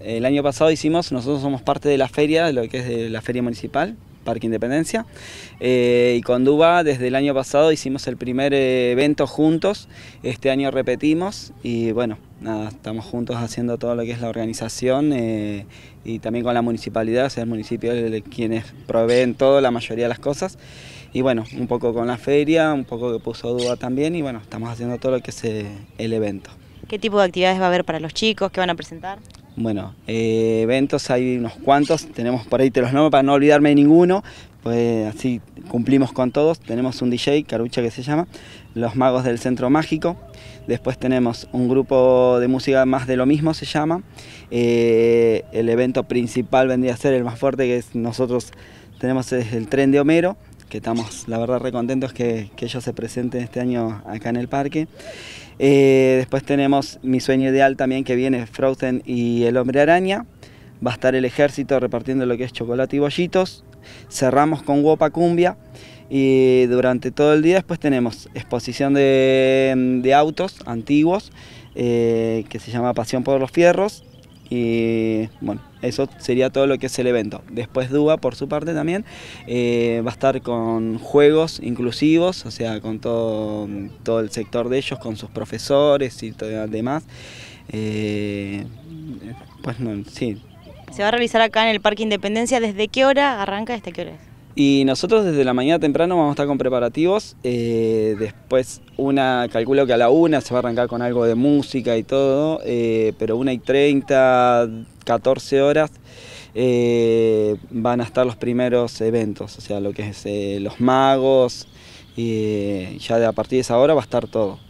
El año pasado hicimos, nosotros somos parte de la feria, lo que es la feria municipal, Parque Independencia, eh, y con Duba desde el año pasado hicimos el primer eh, evento juntos, este año repetimos y bueno, nada, estamos juntos haciendo todo lo que es la organización eh, y también con la municipalidad, o sea, el municipio quienes proveen todo, la mayoría de las cosas, y bueno, un poco con la feria, un poco que puso Duba también y bueno, estamos haciendo todo lo que es el evento. ¿Qué tipo de actividades va a haber para los chicos? ¿Qué van a presentar? Bueno, eh, eventos hay unos cuantos, tenemos por ahí, te los nombro para no olvidarme de ninguno, pues así cumplimos con todos. Tenemos un DJ, Carucha que se llama, Los Magos del Centro Mágico. Después tenemos un grupo de música más de lo mismo, se llama. Eh, el evento principal vendría a ser el más fuerte, que nosotros tenemos es el tren de Homero, que estamos la verdad re contentos que, que ellos se presenten este año acá en el parque. Eh, después tenemos Mi Sueño Ideal también que viene Frozen y El Hombre Araña. Va a estar el ejército repartiendo lo que es chocolate y bollitos. Cerramos con guapa Cumbia y durante todo el día después tenemos exposición de, autos antiguos eh, que se llama Pasión por los Fierros y bueno, eso sería todo lo que es el evento. Después DUA, por su parte también, eh, va a estar con juegos inclusivos, o sea, con todo, todo el sector de ellos, con sus profesores y todo demás. Eh, pues no, sí. Se va a realizar acá en el Parque Independencia. ¿Desde qué hora arranca? este que hora y nosotros desde la mañana temprano vamos a estar con preparativos. Eh, después, una, calculo que a la una se va a arrancar con algo de música y todo, eh, pero una y treinta, 14 horas. Eh, van a estar los primeros eventos, o sea, lo que es los magos, y ya de, a partir de esa hora va a estar todo.